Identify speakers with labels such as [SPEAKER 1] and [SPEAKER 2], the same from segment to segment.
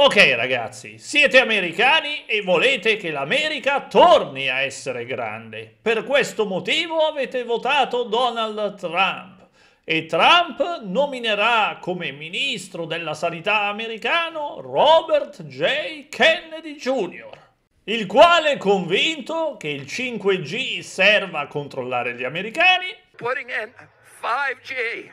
[SPEAKER 1] Ok ragazzi, siete americani e volete che l'America torni a essere grande. Per questo motivo avete votato Donald Trump e Trump nominerà come ministro della sanità americano Robert J. Kennedy Jr., il quale è convinto che il 5G serva a controllare gli americani. Putting in 5G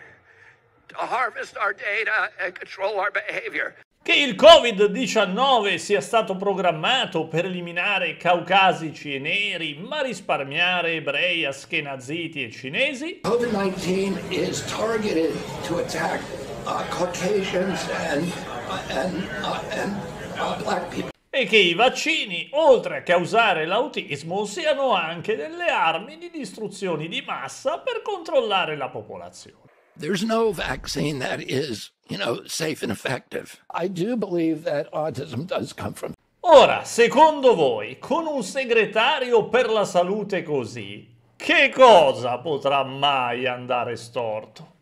[SPEAKER 1] to harvest our data and control our behavior. Che il Covid-19 sia stato programmato per eliminare caucasici e neri, ma risparmiare ebrei, aschenaziti e cinesi? Covid-19 is targeted to attack uh, Caucasians and, uh, and, uh, and, uh, black people. E che i vaccini, oltre a causare l'autismo, siano anche delle armi di distruzione di massa per controllare la popolazione there's no vaccine that is, you know, safe and effective. I do believe that autism does come from Ora, secondo voi, con un segretario per la salute così, che cosa potrà mai andare storto?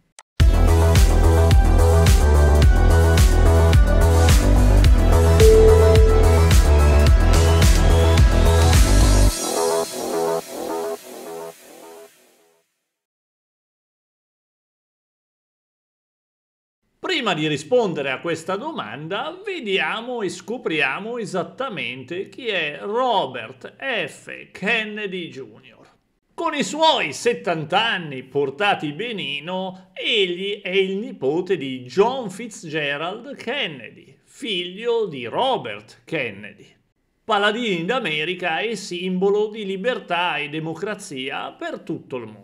[SPEAKER 1] prima di rispondere a questa domanda, vediamo e scopriamo esattamente chi è Robert F. Kennedy Jr. Con i suoi 70 anni portati benino, egli è il nipote di John Fitzgerald Kennedy, figlio di Robert Kennedy. Paladini d'America e simbolo di libertà e democrazia per tutto il mondo.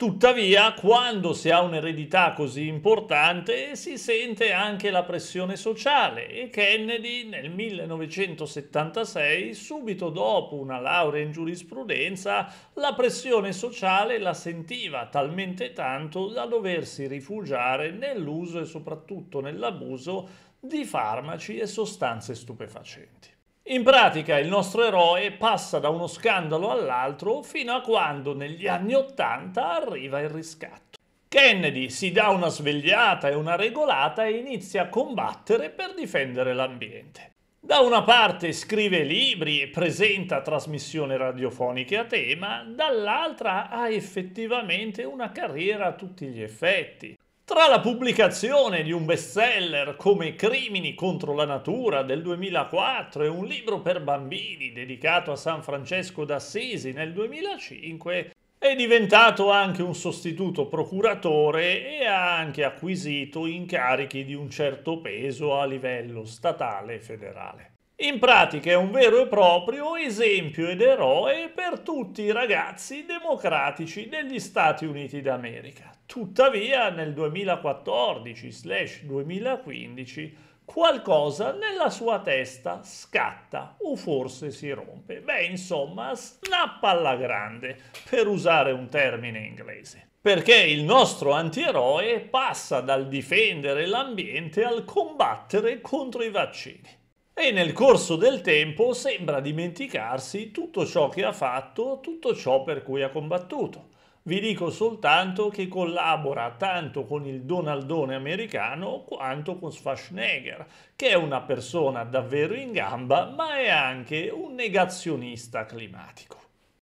[SPEAKER 1] Tuttavia, quando si ha un'eredità così importante, si sente anche la pressione sociale e Kennedy nel 1976, subito dopo una laurea in giurisprudenza, la pressione sociale la sentiva talmente tanto da doversi rifugiare nell'uso e soprattutto nell'abuso di farmaci e sostanze stupefacenti. In pratica il nostro eroe passa da uno scandalo all'altro fino a quando negli anni Ottanta arriva il riscatto. Kennedy si dà una svegliata e una regolata e inizia a combattere per difendere l'ambiente. Da una parte scrive libri e presenta trasmissioni radiofoniche a tema, dall'altra ha effettivamente una carriera a tutti gli effetti. Tra la pubblicazione di un bestseller come Crimini contro la natura del 2004 e un libro per bambini dedicato a San Francesco d'Assisi nel 2005, è diventato anche un sostituto procuratore e ha anche acquisito incarichi di un certo peso a livello statale e federale. In pratica è un vero e proprio esempio ed eroe per tutti i ragazzi democratici degli Stati Uniti d'America. Tuttavia nel 2014-2015 qualcosa nella sua testa scatta o forse si rompe. Beh, insomma, snappa alla grande, per usare un termine inglese perché il nostro antieroe passa dal difendere l'ambiente al combattere contro i vaccini e nel corso del tempo sembra dimenticarsi tutto ciò che ha fatto, tutto ciò per cui ha combattuto. Vi dico soltanto che collabora tanto con il Donaldone americano quanto con Schwarzenegger, che è una persona davvero in gamba, ma è anche un negazionista climatico.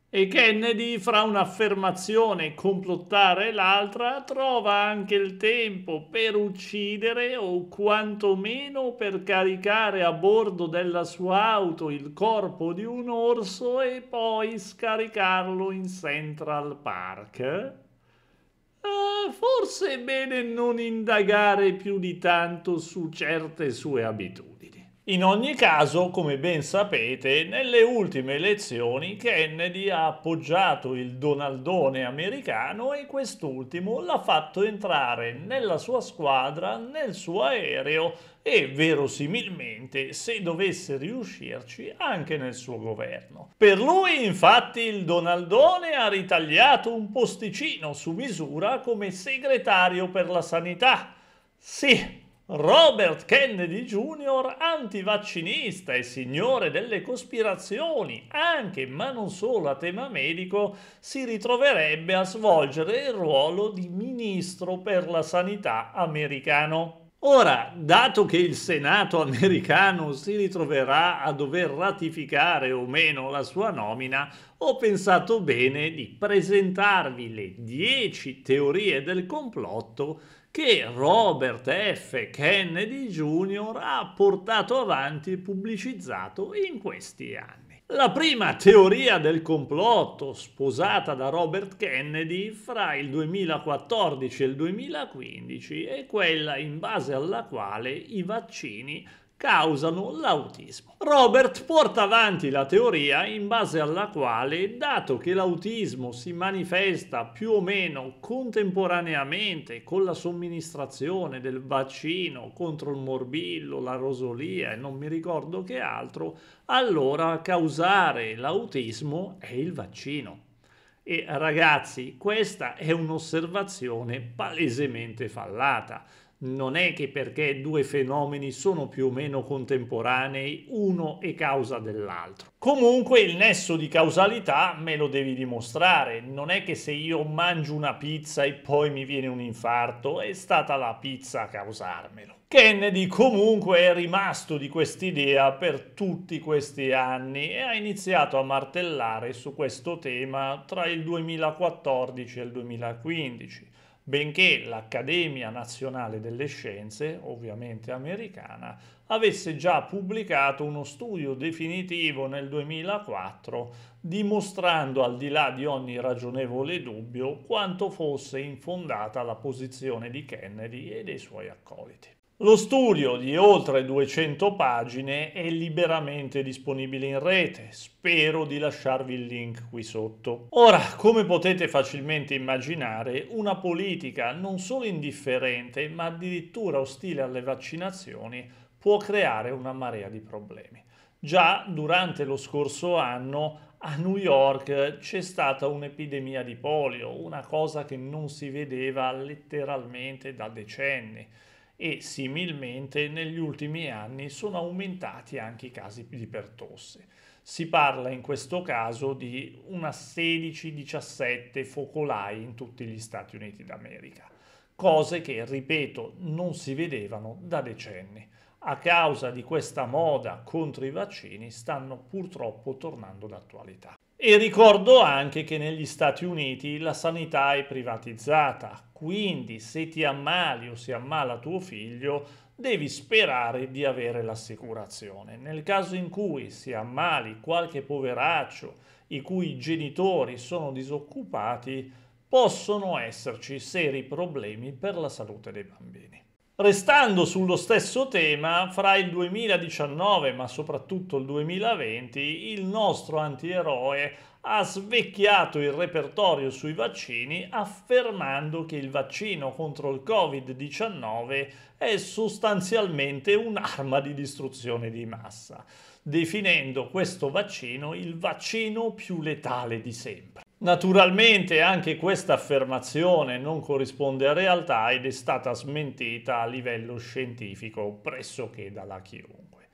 [SPEAKER 1] E Kennedy, fra un'affermazione complottare e l'altra, trova anche il tempo per uccidere o quantomeno per caricare a bordo della sua auto il corpo di un orso e poi scaricarlo in Central Park. Eh, forse è bene non indagare più di tanto su certe sue abitudini. In ogni caso, come ben sapete, nelle ultime elezioni Kennedy ha appoggiato il Donaldone americano e quest'ultimo l'ha fatto entrare nella sua squadra, nel suo aereo e verosimilmente, se dovesse riuscirci, anche nel suo governo. Per lui, infatti, il Donaldone ha ritagliato un posticino su misura come segretario per la sanità. Sì, Robert Kennedy Jr., antivaccinista e signore delle cospirazioni, anche ma non solo a tema medico, si ritroverebbe a svolgere il ruolo di ministro per la sanità americano. Ora, dato che il Senato americano si ritroverà a dover ratificare o meno la sua nomina, ho pensato bene di presentarvi le 10 teorie del complotto che Robert F. Kennedy Jr. ha portato avanti e pubblicizzato in questi anni. La prima teoria del complotto sposata da Robert Kennedy fra il 2014 e il 2015 è quella in base alla quale i vaccini causano l'autismo. Robert porta avanti la teoria in base alla quale, dato che l'autismo si manifesta più o meno contemporaneamente con la somministrazione del vaccino contro il morbillo, la rosolia e non mi ricordo che altro, allora causare l'autismo è il vaccino. E ragazzi, questa è un'osservazione palesemente fallata non è che perché due fenomeni sono più o meno contemporanei, uno è causa dell'altro. Comunque il nesso di causalità me lo devi dimostrare, non è che se io mangio una pizza e poi mi viene un infarto, è stata la pizza a causarmelo. Kennedy comunque è rimasto di quest'idea per tutti questi anni e ha iniziato a martellare su questo tema tra il 2014 e il 2015 benché l'Accademia Nazionale delle Scienze, ovviamente americana, avesse già pubblicato uno studio definitivo nel 2004 dimostrando al di là di ogni ragionevole dubbio quanto fosse infondata la posizione di Kennedy e dei suoi accoliti. Lo studio di oltre 200 pagine è liberamente disponibile in rete, spero di lasciarvi il link qui sotto. Ora, come potete facilmente immaginare, una politica non solo indifferente ma addirittura ostile alle vaccinazioni può creare una marea di problemi. Già durante lo scorso anno a New York c'è stata un'epidemia di polio, una cosa che non si vedeva letteralmente da decenni e similmente negli ultimi anni sono aumentati anche i casi di pertosse. Si parla in questo caso di una 16-17 focolai in tutti gli Stati Uniti d'America, cose che, ripeto, non si vedevano da decenni. A causa di questa moda contro i vaccini stanno purtroppo tornando d'attualità. E ricordo anche che negli Stati Uniti la sanità è privatizzata, quindi se ti ammali o si ammala tuo figlio, devi sperare di avere l'assicurazione. Nel caso in cui si ammali qualche poveraccio i cui genitori sono disoccupati, possono esserci seri problemi per la salute dei bambini. Restando sullo stesso tema, fra il 2019 ma soprattutto il 2020, il nostro antieroe ha svecchiato il repertorio sui vaccini affermando che il vaccino contro il Covid-19 è sostanzialmente un'arma di distruzione di massa, definendo questo vaccino il vaccino più letale di sempre. Naturalmente anche questa affermazione non corrisponde a realtà ed è stata smentita a livello scientifico pressoché dalla chiunque.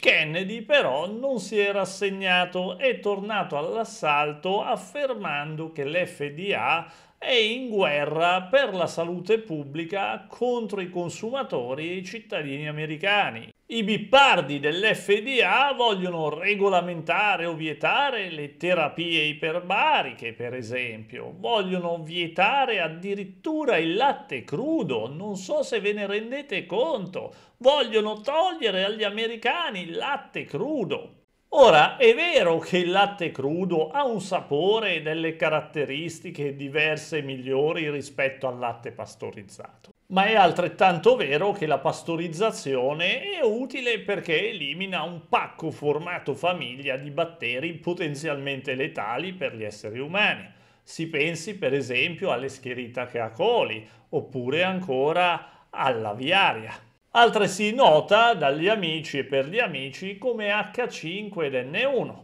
[SPEAKER 1] Kennedy però non si è rassegnato, è tornato all'assalto affermando che l'FDA è in guerra per la salute pubblica contro i consumatori e i cittadini americani. I bippardi dell'FDA vogliono regolamentare o vietare le terapie iperbariche, per esempio, vogliono vietare addirittura il latte crudo, non so se ve ne rendete conto, vogliono togliere agli americani il latte crudo. Ora, è vero che il latte crudo ha un sapore e delle caratteristiche diverse e migliori rispetto al latte pastorizzato, ma è altrettanto vero che la pastorizzazione è utile perché elimina un pacco formato famiglia di batteri potenzialmente letali per gli esseri umani. Si pensi per esempio all'escheritta che ha coli, oppure ancora alla viaria altresì nota dagli amici e per gli amici come H5 ed N1.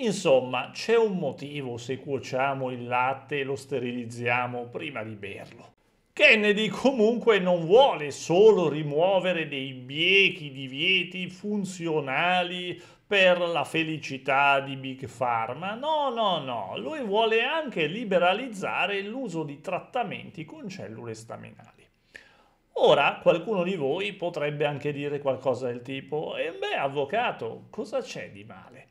[SPEAKER 1] Insomma, c'è un motivo se cuociamo il latte e lo sterilizziamo prima di berlo. Kennedy comunque non vuole solo rimuovere dei biechi divieti funzionali per la felicità di Big Pharma, no, no, no, lui vuole anche liberalizzare l'uso di trattamenti con cellule staminali. Ora qualcuno di voi potrebbe anche dire qualcosa del tipo, e eh, beh, avvocato, cosa c'è di male?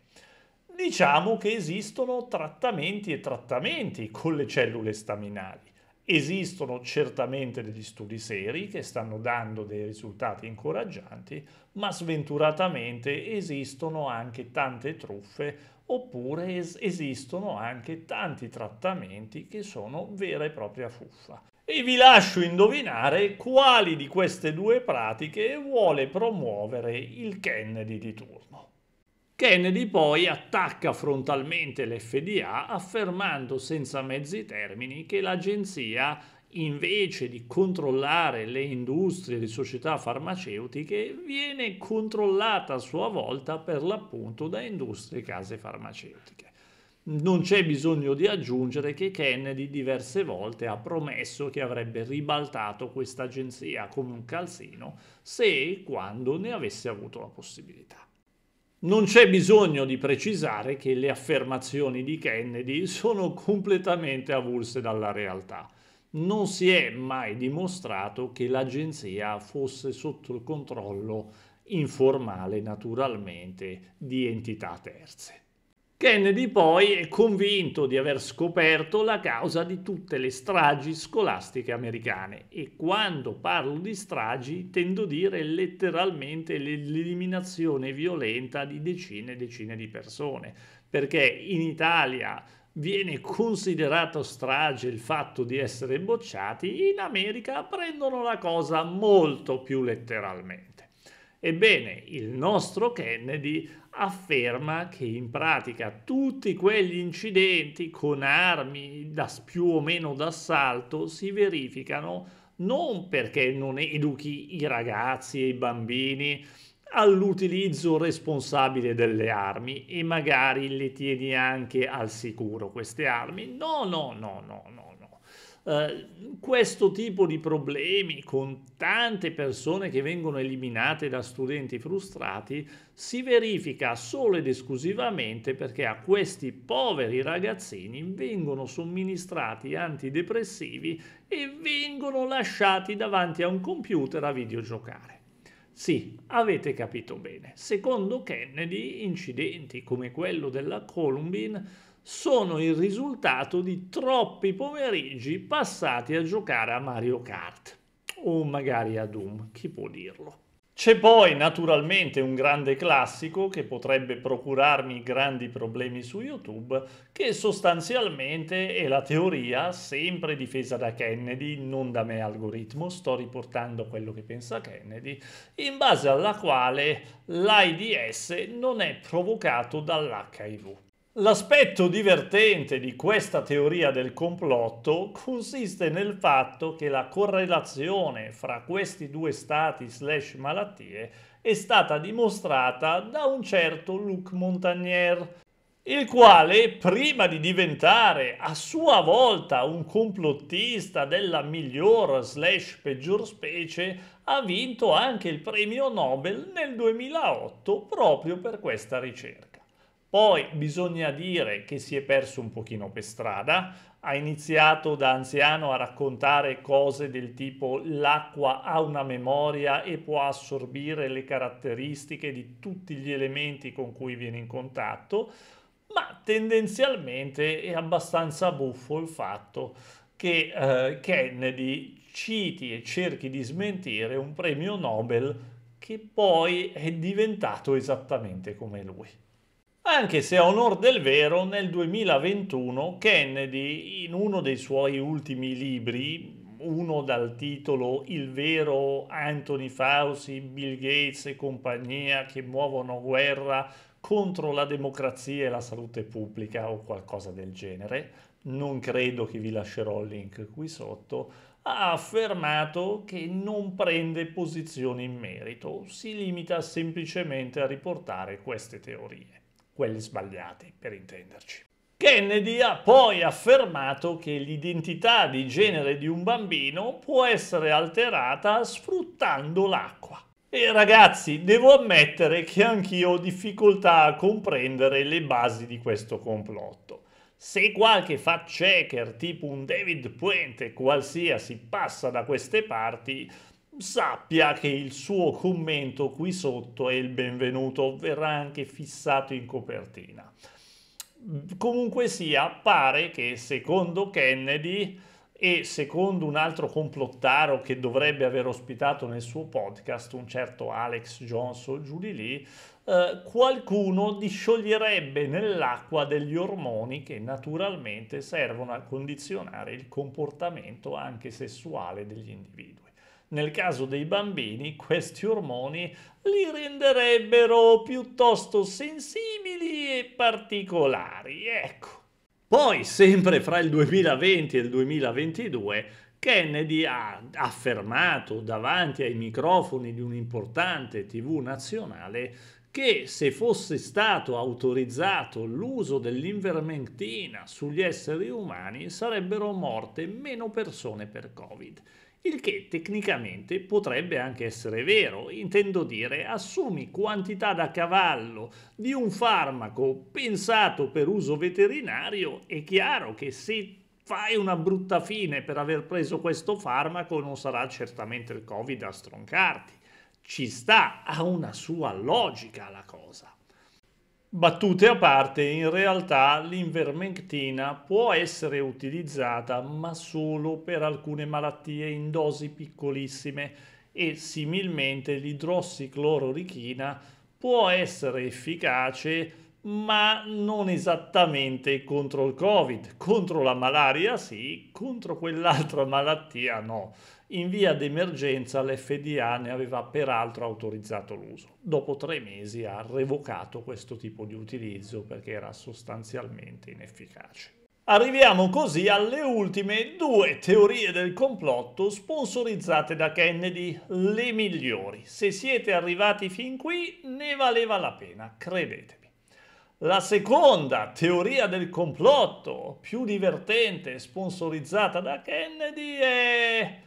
[SPEAKER 1] Diciamo che esistono trattamenti e trattamenti con le cellule staminali. Esistono certamente degli studi seri che stanno dando dei risultati incoraggianti, ma sventuratamente esistono anche tante truffe oppure es esistono anche tanti trattamenti che sono vera e propria fuffa e vi lascio indovinare quali di queste due pratiche vuole promuovere il Kennedy di turno. Kennedy poi attacca frontalmente l'FDA affermando senza mezzi termini che l'agenzia invece di controllare le industrie di società farmaceutiche, viene controllata a sua volta per l'appunto da industrie case farmaceutiche non c'è bisogno di aggiungere che Kennedy diverse volte ha promesso che avrebbe ribaltato questa agenzia come un calzino se e quando ne avesse avuto la possibilità. Non c'è bisogno di precisare che le affermazioni di Kennedy sono completamente avulse dalla realtà. Non si è mai dimostrato che l'agenzia fosse sotto il controllo informale, naturalmente, di entità terze. Kennedy poi è convinto di aver scoperto la causa di tutte le stragi scolastiche americane e quando parlo di stragi tendo a dire letteralmente l'eliminazione violenta di decine e decine di persone, perché in Italia viene considerato strage il fatto di essere bocciati, in America prendono la cosa molto più letteralmente. Ebbene, il nostro Kennedy afferma che in pratica tutti quegli incidenti con armi da, più o meno d'assalto si verificano non perché non educhi i ragazzi e i bambini all'utilizzo responsabile delle armi e magari le tieni anche al sicuro queste armi. No, no, no, no, eh, questo tipo di problemi con tante persone che vengono eliminate da studenti frustrati si verifica solo ed esclusivamente perché a questi poveri ragazzini vengono somministrati antidepressivi e vengono lasciati davanti a un computer a videogiocare. Sì, avete capito bene. Secondo Kennedy, incidenti come quello della Columbine sono il risultato di troppi pomeriggi passati a giocare a Mario Kart o magari a Doom, chi può dirlo. C'è poi naturalmente un grande classico che potrebbe procurarmi grandi problemi su YouTube, che sostanzialmente è la teoria sempre difesa da Kennedy, non da me algoritmo, sto riportando quello che pensa Kennedy, in base alla quale l'AIDS non è provocato dall'HIV. L'aspetto divertente di questa teoria del complotto consiste nel fatto che la correlazione fra questi due stati slash malattie è stata dimostrata da un certo Luc Montagnier, il quale, prima di diventare a sua volta un complottista della miglior slash peggior specie, ha vinto anche il premio Nobel nel 2008 proprio per questa ricerca. Poi bisogna dire che si è perso un pochino per strada, ha iniziato da anziano a raccontare cose del tipo l'acqua ha una memoria e può assorbire le caratteristiche di tutti gli elementi con cui viene in contatto, ma tendenzialmente è abbastanza buffo il fatto che eh, Kennedy citi e cerchi di smentire un premio Nobel che poi è diventato esattamente come lui anche se a onor del vero nel 2021 Kennedy in uno dei suoi ultimi libri, uno dal titolo Il vero Anthony Fauci, Bill Gates e compagnia che muovono guerra contro la democrazia e la salute pubblica o qualcosa del genere, non credo che vi lascerò il link qui sotto, ha affermato che non prende posizione in merito, si limita semplicemente a riportare queste teorie quelli sbagliati, per intenderci. Kennedy ha poi affermato che l'identità di genere di un bambino può essere alterata sfruttando l'acqua. E ragazzi, devo ammettere che anch'io ho difficoltà a comprendere le basi di questo complotto. Se qualche fact checker tipo un David Puente qualsiasi passa da queste parti, sappia che il suo commento qui sotto è il benvenuto, verrà anche fissato in copertina. Comunque sia, pare che secondo Kennedy e secondo un altro complottaro che dovrebbe aver ospitato nel suo podcast, un certo Alex Johnson giù di lì, eh, qualcuno discioglierebbe nell'acqua degli ormoni che naturalmente servono a condizionare il comportamento anche sessuale degli individui. Nel caso dei bambini questi ormoni li renderebbero piuttosto sensibili e particolari, ecco. Poi, sempre fra il 2020 e il 2022, Kennedy ha affermato davanti ai microfoni di un'importante TV nazionale che se fosse stato autorizzato l'uso dell'invermentina sugli esseri umani sarebbero morte meno persone per Covid il che tecnicamente potrebbe anche essere vero, intendo dire assumi quantità da cavallo di un farmaco pensato per uso veterinario, è chiaro che se fai una brutta fine per aver preso questo farmaco non sarà certamente il Covid a stroncarti. Ci sta, ha una sua logica la cosa. Battute a parte, in realtà l'invermectina può essere utilizzata ma solo per alcune malattie in dosi piccolissime e similmente l'idrossiclororichina può essere efficace ma non esattamente contro il covid, contro la malaria sì, contro quell'altra malattia no. In via d'emergenza l'FDA ne aveva peraltro autorizzato l'uso. Dopo tre mesi ha revocato questo tipo di utilizzo perché era sostanzialmente inefficace. Arriviamo così alle ultime due teorie del complotto sponsorizzate da Kennedy, le migliori. Se siete arrivati fin qui ne valeva la pena, credetemi. La seconda teoria del complotto più divertente sponsorizzata da Kennedy è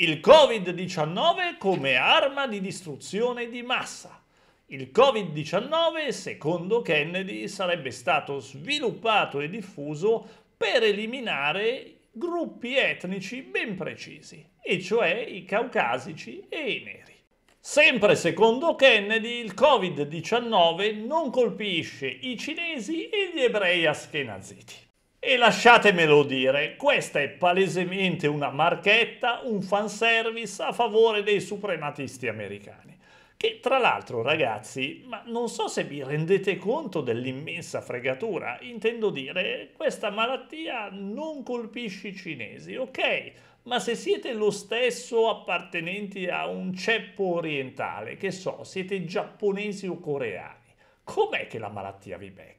[SPEAKER 1] il Covid-19 come arma di distruzione di massa. Il Covid-19, secondo Kennedy, sarebbe stato sviluppato e diffuso per eliminare gruppi etnici ben precisi, e cioè i caucasici e i neri. Sempre secondo Kennedy, il Covid-19 non colpisce i cinesi e gli ebrei aschenaziti. E lasciatemelo dire, questa è palesemente una marchetta, un fanservice a favore dei suprematisti americani. Che tra l'altro ragazzi, ma non so se vi rendete conto dell'immensa fregatura, intendo dire, questa malattia non colpisce i cinesi, ok? Ma se siete lo stesso appartenenti a un ceppo orientale, che so, siete giapponesi o coreani, com'è che la malattia vi becca?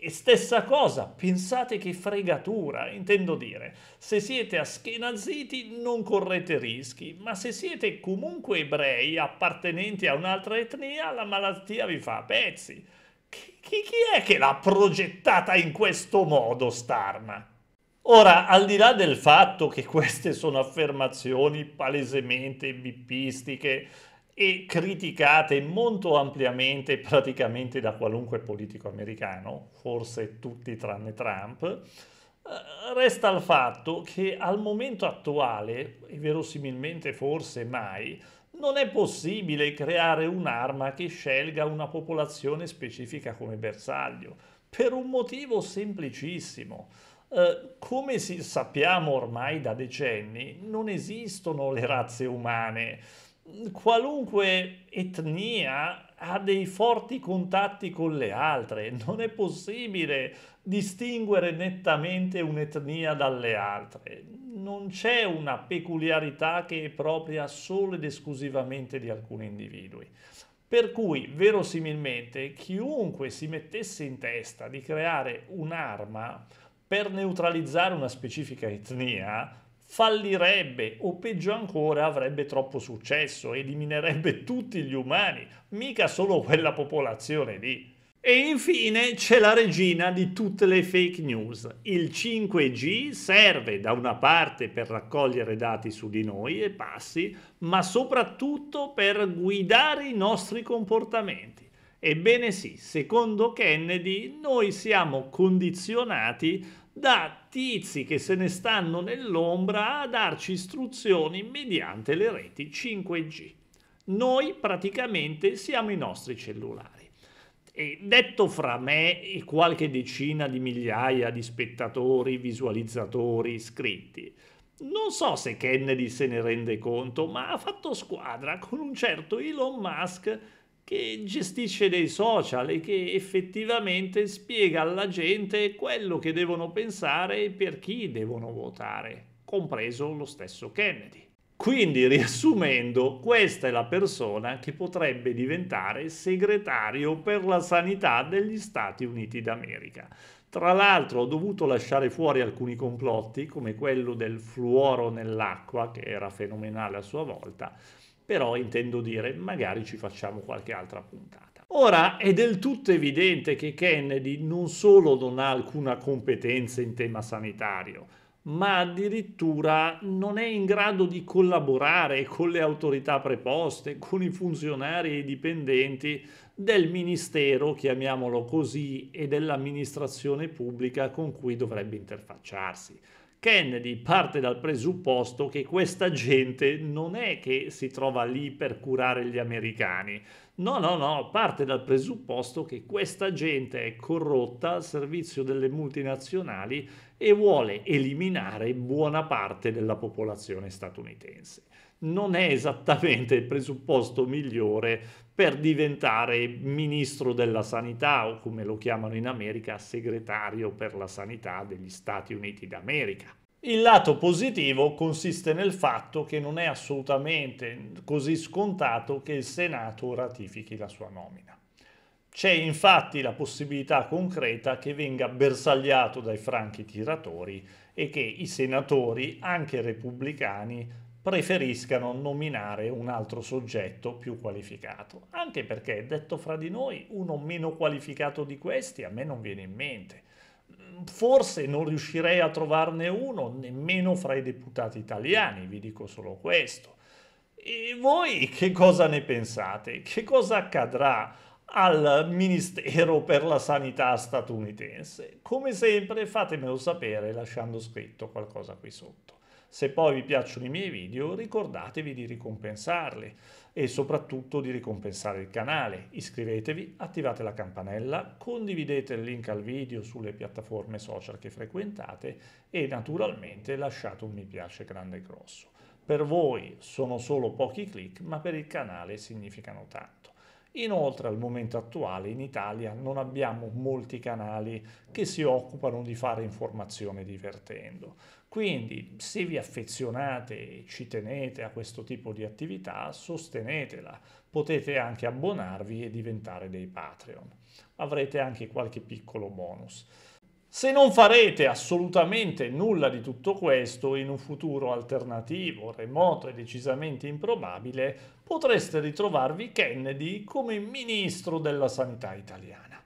[SPEAKER 1] E stessa cosa, pensate che fregatura, intendo dire, se siete a schiena ziti non correte rischi, ma se siete comunque ebrei appartenenti a un'altra etnia, la malattia vi fa a pezzi. chi, chi è che l'ha progettata in questo modo, Starma? Ora, al di là del fatto che queste sono affermazioni palesemente bippistiche, e criticate molto ampiamente praticamente da qualunque politico americano, forse tutti tranne Trump, eh, resta il fatto che al momento attuale, e verosimilmente forse mai, non è possibile creare un'arma che scelga una popolazione specifica come bersaglio, per un motivo semplicissimo. Uh, come sappiamo ormai da decenni, non esistono le razze umane qualunque etnia ha dei forti contatti con le altre, non è possibile distinguere nettamente un'etnia dalle altre, non c'è una peculiarità che è propria solo ed esclusivamente di alcuni individui. Per cui, verosimilmente, chiunque si mettesse in testa di creare un'arma per neutralizzare una specifica etnia, fallirebbe o peggio ancora avrebbe troppo successo, eliminerebbe tutti gli umani, mica solo quella popolazione lì. E infine c'è la regina di tutte le fake news. Il 5G serve da una parte per raccogliere dati su di noi e passi, ma soprattutto per guidare i nostri comportamenti. Ebbene sì, secondo Kennedy noi siamo condizionati da tizi che se ne stanno nell'ombra a darci istruzioni mediante le reti 5G. Noi praticamente siamo i nostri cellulari. E detto fra me e qualche decina di migliaia di spettatori, visualizzatori, iscritti, non so se Kennedy se ne rende conto, ma ha fatto squadra con un certo Elon Musk che gestisce dei social e che effettivamente spiega alla gente quello che devono pensare e per chi devono votare, compreso lo stesso Kennedy. Quindi, riassumendo, questa è la persona che potrebbe diventare segretario per la sanità degli Stati Uniti d'America. Tra l'altro ho dovuto lasciare fuori alcuni complotti, come quello del fluoro nell'acqua, che era fenomenale a sua volta, però intendo dire magari ci facciamo qualche altra puntata. Ora è del tutto evidente che Kennedy non solo non ha alcuna competenza in tema sanitario, ma addirittura non è in grado di collaborare con le autorità preposte, con i funzionari e i dipendenti del ministero, chiamiamolo così, e dell'amministrazione pubblica con cui dovrebbe interfacciarsi. Kennedy parte dal presupposto che questa gente non è che si trova lì per curare gli americani. No, no, no, parte dal presupposto che questa gente è corrotta al servizio delle multinazionali e vuole eliminare buona parte della popolazione statunitense non è esattamente il presupposto migliore per diventare ministro della sanità o come lo chiamano in America segretario per la sanità degli Stati Uniti d'America. Il lato positivo consiste nel fatto che non è assolutamente così scontato che il Senato ratifichi la sua nomina. C'è infatti la possibilità concreta che venga bersagliato dai franchi tiratori e che i senatori, anche repubblicani, preferiscano nominare un altro soggetto più qualificato, anche perché, detto fra di noi, uno meno qualificato di questi a me non viene in mente. Forse non riuscirei a trovarne uno nemmeno fra i deputati italiani, vi dico solo questo. E voi che cosa ne pensate? Che cosa accadrà al Ministero per la Sanità statunitense? Come sempre fatemelo sapere lasciando scritto qualcosa qui sotto. Se poi vi piacciono i miei video ricordatevi di ricompensarli e soprattutto di ricompensare il canale. Iscrivetevi, attivate la campanella, condividete il link al video sulle piattaforme social che frequentate e naturalmente lasciate un mi piace grande e grosso. Per voi sono solo pochi click ma per il canale significano tanto. Inoltre al momento attuale in Italia non abbiamo molti canali che si occupano di fare informazione divertendo. Quindi se vi affezionate e ci tenete a questo tipo di attività, sostenetela, potete anche abbonarvi e diventare dei Patreon. Avrete anche qualche piccolo bonus. Se non farete assolutamente nulla di tutto questo in un futuro alternativo, remoto e decisamente improbabile, potreste ritrovarvi Kennedy come ministro della sanità italiana.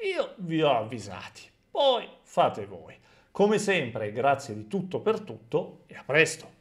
[SPEAKER 1] Io vi ho avvisati, poi fate voi. Come sempre, grazie di tutto per tutto e a presto!